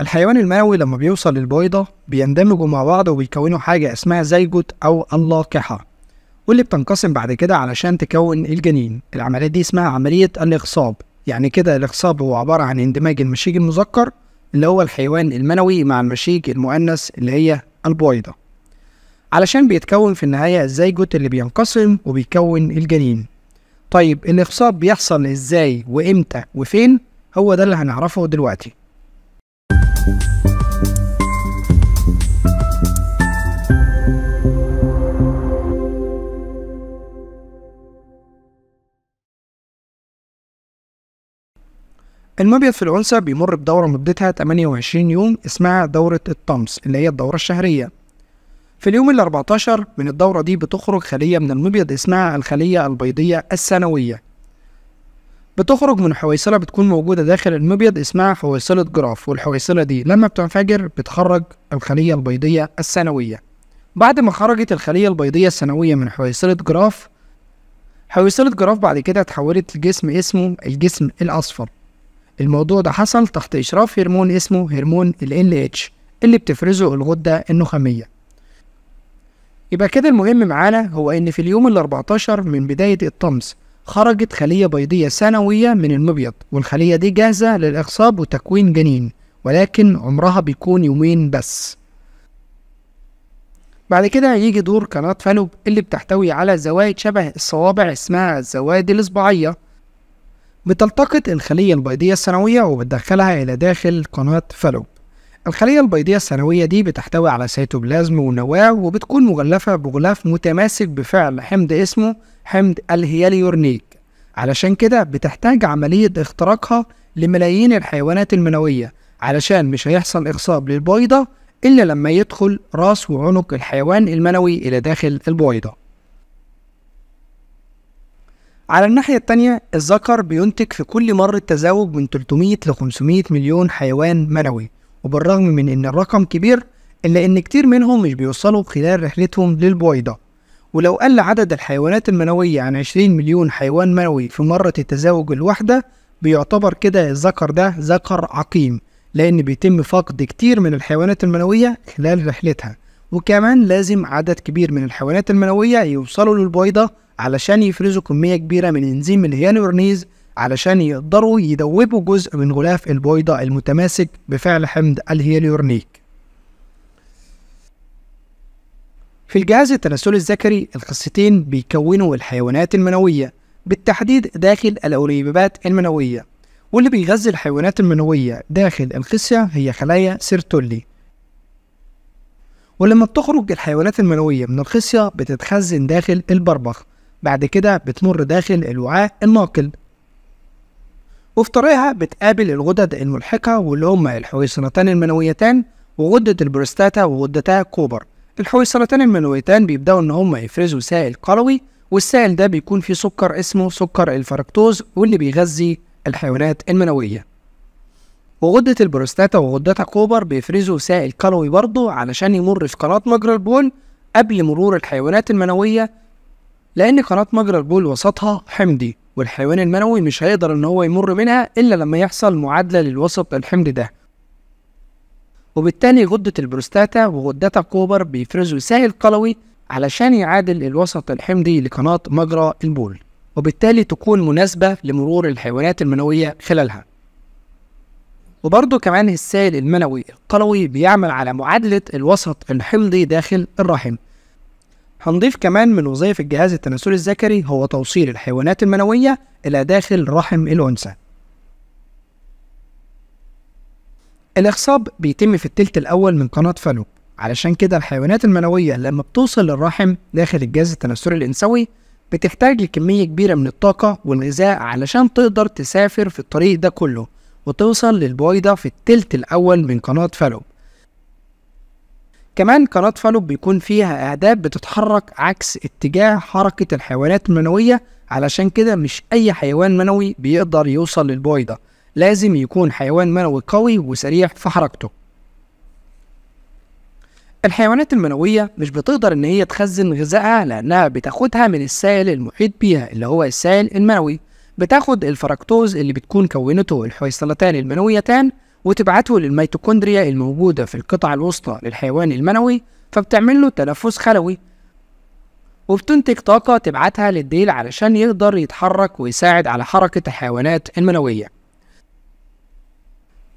الحيوان المنوي لما بيوصل للبويضة بيندمجوا مع بعض وبيكونوا حاجة اسمها زيجوت أو اللاقحة واللي بتنقسم بعد كده علشان تكون الجنين العملية دي اسمها عملية الإخصاب يعني كده الإخصاب هو عبارة عن اندماج المشيج المذكر اللي هو الحيوان المنوي مع المشيج المؤنث اللي هي البويضة علشان بيتكون في النهاية الزيجوت اللي بينقسم وبيكون الجنين طيب الإخصاب بيحصل إزاي وإمتى وفين هو ده اللي هنعرفه دلوقتي المبيض في الأنثى بيمر بدورة مدتها 28 يوم اسمها دورة الطمس اللي هي الدورة الشهرية في اليوم ال 14 من الدورة دي بتخرج خلية من المبيض اسمها الخلية البيضية السنوية بتخرج من حويصلة بتكون موجودة داخل المبيض اسمها حويصلة جراف والحويصلة دي لما بتنفجر بتخرج الخلية البيضية السنوية بعد ما خرجت الخلية البيضية السنوية من حويصلة جراف حويصلة جراف بعد كده اتحولت لجسم اسمه الجسم الأصفر الموضوع ده حصل تحت إشراف هرمون اسمه هرمون ال NH اللي بتفرزه الغدة النخامية يبقى كده المهم معانا هو إن في اليوم ال 14 من بداية الطمس خرجت خلية بيضية سنوية من المبيض والخلية دي جاهزة للإخصاب وتكوين جنين ولكن عمرها بيكون يومين بس بعد كده هيجي دور قناة فالوب اللي بتحتوي على زوائد شبه الصوابع اسمها الزوائد الإصبعية بتلتقط الخلية البيضية السنوية وبتدخلها إلى داخل قناة فالوب الخلية البيضية السنوية دي بتحتوي على سيتوبلازم ونواة وبتكون مغلفة بغلاف متماسك بفعل حمض اسمه حمض الهياليورنيك علشان كده بتحتاج عملية اختراقها لملايين الحيوانات المنوية علشان مش هيحصل إخصاب للبيضة إلا لما يدخل راس وعنق الحيوان المنوي إلى داخل البويضة على الناحية التانية الذكر بينتج في كل مرة تزاوج من 300 ل 500 مليون حيوان منوي وبالرغم من إن الرقم كبير إلا إن كتير منهم مش بيوصلوا خلال رحلتهم للبويضة ولو قل عدد الحيوانات المنوية عن 20 مليون حيوان منوي في مرة التزاوج الواحدة بيعتبر كده الذكر ده ذكر عقيم لأن بيتم فقد كتير من الحيوانات المنوية خلال رحلتها وكمان لازم عدد كبير من الحيوانات المنوية يوصلوا للبويضة علشان يفرزوا كمية كبيرة من إنزيم الهيانورنيز علشان يقدروا يدوبوا جزء من غلاف البويضة المتماسك بفعل حمض الهيليورنيك في الجهاز التناسلي الذكري القصتين بيكونوا الحيوانات المنوية بالتحديد داخل الأوليبات المنوية واللي بيغذي الحيوانات المنوية داخل الخصية هي خلايا سيرتولي ولما بتخرج الحيوانات المنوية من الخصية بتتخزن داخل البربخ بعد كده بتمر داخل الوعاء الناقل وفي طريقها بتقابل الغدد الملحقة واللي هما الحويصلتان المنويتان وغدة البروستاتا وغدتا كوبر الحويصلتان المنويتان بيبدأوا إن هما يفرزوا سائل قلوي والسائل ده بيكون فيه سكر اسمه سكر الفركتوز واللي بيغذي الحيوانات المنوية وغدة البروستاتا وغدتها كوبر بيفرزوا سائل قلوي برضه علشان يمر في قناة مجرى البول قبل مرور الحيوانات المنوية لأن قناة مجرى البول وسطها حمضي والحيوان المنوي مش هيقدر ان هو يمر منها الا لما يحصل معادله للوسط الحمض ده وبالتالي غدة البروستاتا وغدتها الكوبر بيفرزوا سائل قلوي علشان يعادل الوسط الحمضي لقناة مجرى البول وبالتالي تكون مناسبة لمرور الحيوانات المنوية خلالها وبرضه كمان السائل المنوي القلوي بيعمل على معادلة الوسط الحمضي داخل الرحم هنضيف كمان من وظائف الجهاز التناسلي الذكري هو توصيل الحيوانات المنوية إلى داخل رحم الأنثى الإخصاب بيتم في التلت الأول من قناة فالو علشان كده الحيوانات المنوية لما بتوصل للرحم داخل الجهاز التناسلي الإنثوي بتحتاج لكمية كبيرة من الطاقة والغذاء علشان تقدر تسافر في الطريق ده كله وتوصل للبويضة في التلت الأول من قناة فالوب كمان قناة فالوب بيكون فيها أعداد بتتحرك عكس اتجاه حركة الحيوانات المنوية علشان كده مش أي حيوان منوي بيقدر يوصل للبوي ده لازم يكون حيوان منوي قوي وسريع في حركته الحيوانات المنوية مش بتقدر إن هي تخزن غذائها لأنها بتاخدها من السائل المحيط بيها اللي هو السائل المنوي بتاخد الفركتوز اللي بتكون كونته الحويصلتان المنويتان وتبعته للميتوكوندريا الموجودة في القطع الوسطى للحيوان المنوي فبتعمل له تنفس خلوي وبتنتج طاقة تبعتها للديل علشان يقدر يتحرك ويساعد على حركة الحيوانات المنوية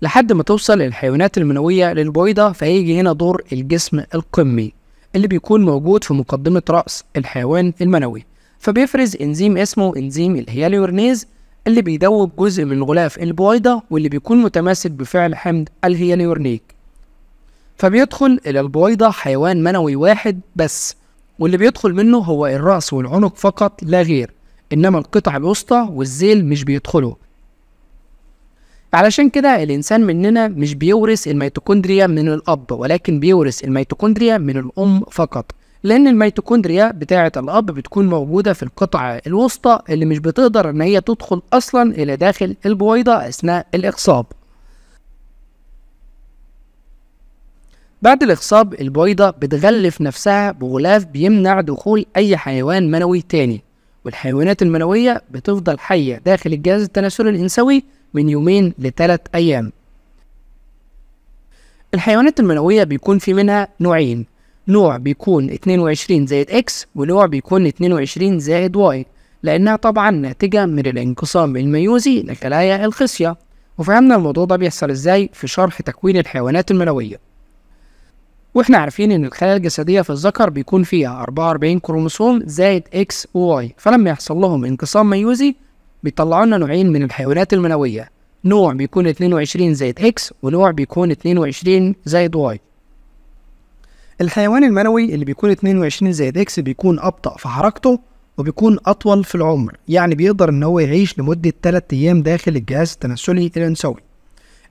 لحد ما توصل الحيوانات المنوية للبويضة فيجي هنا دور الجسم القمي اللي بيكون موجود في مقدمة رأس الحيوان المنوي فبيفرز إنزيم اسمه إنزيم الهيالورنيز اللي بيدوب جزء من الغلاف البويضة واللي بيكون متماسك بفعل حمض الهيليورنيك فبيدخل إلى البويضة حيوان منوي واحد بس واللي بيدخل منه هو الرأس والعنق فقط لا غير إنما القطع الوسطى والذيل مش بيدخلوا علشان كده الإنسان مننا مش بيورث الميتوكوندريا من الأب ولكن بيورث الميتوكوندريا من الأم فقط لان الميتوكوندريا بتاعه الاب بتكون موجوده في القطعه الوسطى اللي مش بتقدر ان هي تدخل اصلا الى داخل البويضه اثناء الاخصاب بعد الإخصاب البويضة بتغلف نفسها بغلاف بيمنع دخول أي حيوان منوي تاني والحيوانات المنوية بتفضل حية داخل الجهاز التناسلي الإنسوي من يومين لثلاث أيام الحيوانات المنوية بيكون في منها نوعين نوع بيكون 22 زائد اكس ونوع بيكون 22 زائد واي لأنها طبعا ناتجة من الانقسام الميوزي لخلايا الخصية وفهمنا الموضوع ده بيحصل ازاي في شرح تكوين الحيوانات المنوية واحنا عارفين ان الخلايا الجسدية في الذكر بيكون فيها 44 كروموسوم زائد اكس وواي فلما يحصل لهم انقسام ميوزي بيطلعوا لنا نوعين من الحيوانات المنوية نوع بيكون 22 زائد اكس ونوع بيكون 22 زائد واي الحيوان المنوي اللي بيكون 22 زائد اكس بيكون ابطأ في حركته وبيكون اطول في العمر يعني بيقدر ان هو يعيش لمده 3 ايام داخل الجهاز التناسلي الانثوي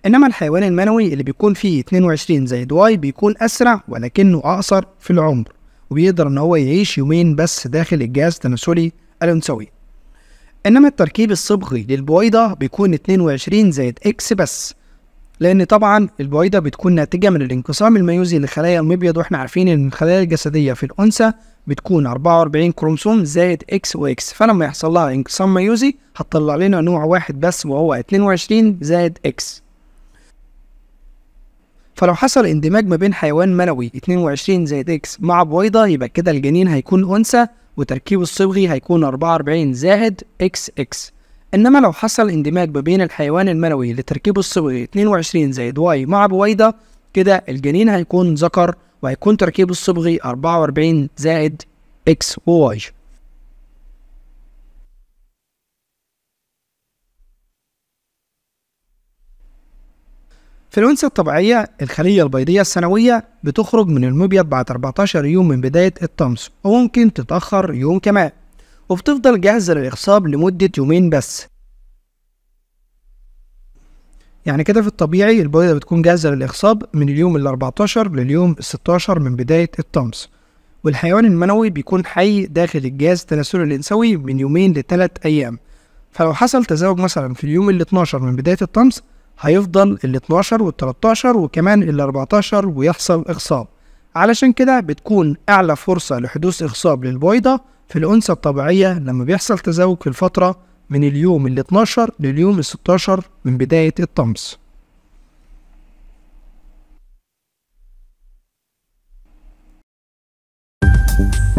انما الحيوان المنوي اللي بيكون فيه 22 زائد واي بيكون اسرع ولكنه اقصر في العمر وبيقدر ان هو يعيش يومين بس داخل الجهاز التناسلي الانثوي انما التركيب الصبغي للبويضه بيكون 22 زائد اكس بس لان طبعا البويضه بتكون ناتجه من الانقسام الميوزي لخلايا المبيض واحنا عارفين ان الخلايا الجسديه في الانثى بتكون 44 كروموسوم زائد اكس واكس فلما يحصل لها انقسام ميوزي هتطلع لنا نوع واحد بس وهو 22 زائد اكس فلو حصل اندماج ما بين حيوان منوي 22 زائد اكس مع بويضه يبقى كده الجنين هيكون انثى وتركيبه الصبغي هيكون 44 زائد اكس اكس إنما لو حصل اندماج ما بين الحيوان المنوي لتركيبه الصبغي 22 زائد واي مع بويضة كده الجنين هيكون ذكر وهيكون تركيبه الصبغي 44 زائد اكس وواي في الأنثى الطبيعية الخلية البيضية السنوية بتخرج من المبيض بعد 14 يوم من بداية الطمس وممكن تتأخر يوم كمان وبتفضل جاهزة للإخصاب لمدة يومين بس يعني كده في الطبيعي البويضة بتكون جاهزة للإخصاب من اليوم ال 14 لليوم ال 16 من بداية الطمس والحيوان المنوي بيكون حي داخل الجهاز التناسلي الإنثوي من يومين لثلاث أيام فلو حصل تزاوج مثلا في اليوم ال 12 من بداية الطمس هيفضل ال 12 وال 13 وكمان ال 14 ويحصل إخصاب علشان كده بتكون أعلى فرصة لحدوث إخصاب للبويضة في الأنثى الطبيعية لما بيحصل تزاوج في الفترة من اليوم ال 12 لليوم ال 16 من بداية الطمس thank you